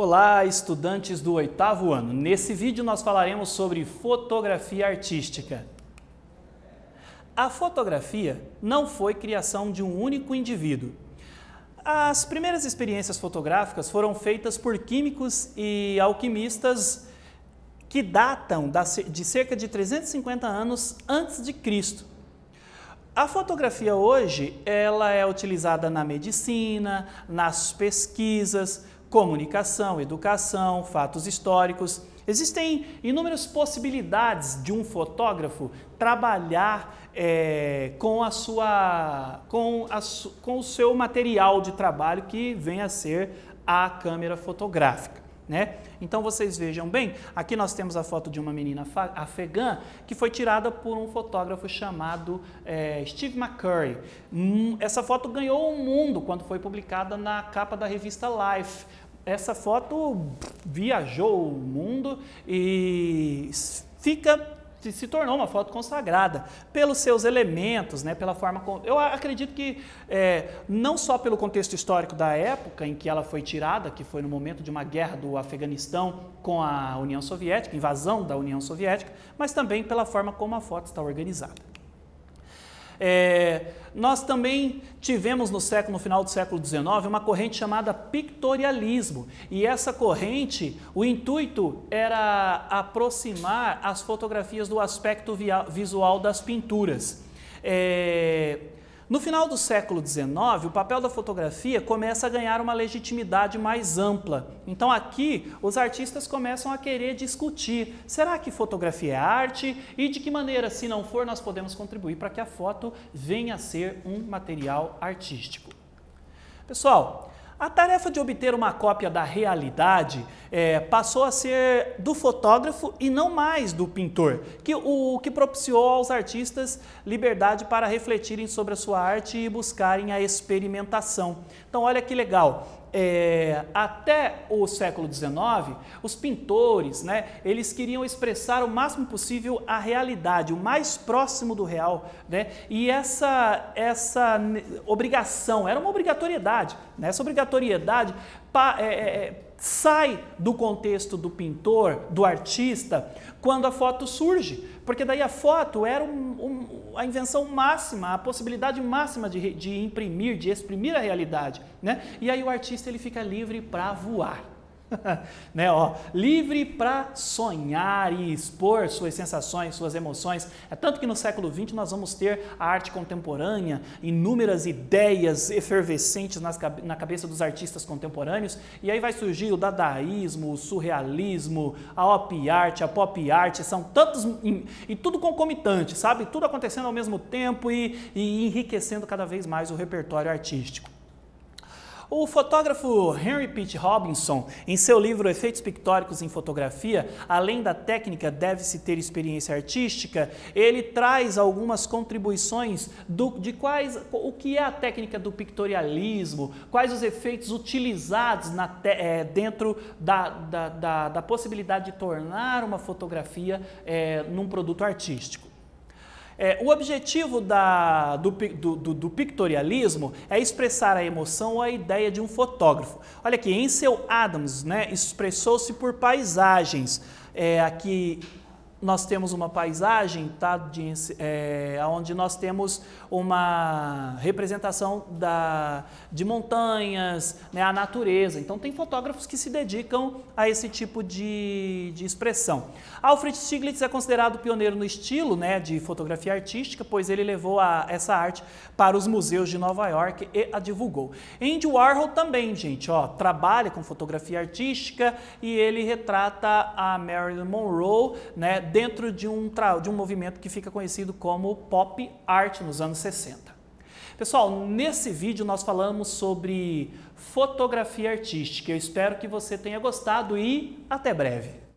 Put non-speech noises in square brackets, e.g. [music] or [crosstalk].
Olá, estudantes do oitavo ano. Nesse vídeo nós falaremos sobre fotografia artística. A fotografia não foi criação de um único indivíduo. As primeiras experiências fotográficas foram feitas por químicos e alquimistas que datam de cerca de 350 anos antes de Cristo. A fotografia hoje, ela é utilizada na medicina, nas pesquisas, comunicação, educação, fatos históricos. Existem inúmeras possibilidades de um fotógrafo trabalhar é, com, a sua, com, a, com o seu material de trabalho que vem a ser a câmera fotográfica. Né? Então vocês vejam bem, aqui nós temos a foto de uma menina afegã que foi tirada por um fotógrafo chamado é, Steve McCurry. Hum, essa foto ganhou o mundo quando foi publicada na capa da revista Life. Essa foto viajou o mundo e fica se tornou uma foto consagrada pelos seus elementos, né, pela forma como... Eu acredito que é, não só pelo contexto histórico da época em que ela foi tirada, que foi no momento de uma guerra do Afeganistão com a União Soviética, invasão da União Soviética, mas também pela forma como a foto está organizada. É, nós também tivemos no século, no final do século XIX, uma corrente chamada pictorialismo. E essa corrente, o intuito era aproximar as fotografias do aspecto visual das pinturas. É, no final do século XIX, o papel da fotografia começa a ganhar uma legitimidade mais ampla. Então aqui os artistas começam a querer discutir: será que fotografia é arte? E de que maneira, se não for, nós podemos contribuir para que a foto venha a ser um material artístico? Pessoal, a tarefa de obter uma cópia da realidade é, passou a ser do fotógrafo e não mais do pintor, que, o que propiciou aos artistas liberdade para refletirem sobre a sua arte e buscarem a experimentação. Então, olha que legal é, até o século XIX, os pintores, né, eles queriam expressar o máximo possível a realidade, o mais próximo do real, né? E essa essa obrigação era uma obrigatoriedade, né? Essa obrigatoriedade pa, é, é, é, sai do contexto do pintor, do artista, quando a foto surge, porque daí a foto era um, um a invenção máxima, a possibilidade máxima de, de imprimir, de exprimir a realidade. Né? E aí o artista ele fica livre para voar. [laughs] né, ó, livre para sonhar e expor suas sensações, suas emoções. É tanto que no século XX nós vamos ter a arte contemporânea, inúmeras ideias efervescentes nas, na cabeça dos artistas contemporâneos, e aí vai surgir o dadaísmo, o surrealismo, a op art, a pop art, são tantos e tudo concomitante, sabe? Tudo acontecendo ao mesmo tempo e, e enriquecendo cada vez mais o repertório artístico. O fotógrafo Henry Pitt Robinson, em seu livro Efeitos Pictóricos em Fotografia, além da técnica deve-se ter experiência artística, ele traz algumas contribuições do, de quais o que é a técnica do pictorialismo, quais os efeitos utilizados na, é, dentro da, da, da, da, possibilidade de tornar uma fotografia é, num produto artístico. É, o objetivo da, do, do, do, do, pictorialismo é expressar a emoção ou a ideia de um fotógrafo. Olha aqui, Ansel Adams né, expressou-se por paisagens. É, aqui nós temos uma paisagem tá, é, onde nós temos uma representação da, de montanhas, né, a natureza. Então, tem fotógrafos que se dedicam a esse tipo de, de expressão. Alfred Stieglitz é considerado pioneiro no estilo né, de fotografia artística, pois ele levou a, essa arte para os museus de Nova York e a divulgou. Andy Warhol também, gente, ó, trabalha com fotografia artística e ele retrata a Marilyn Monroe, né, dentro de um, de um movimento que fica conhecido como pop art nos anos 60. Pessoal, nesse vídeo nós falamos sobre fotografia artística. Eu espero que você tenha gostado e até breve.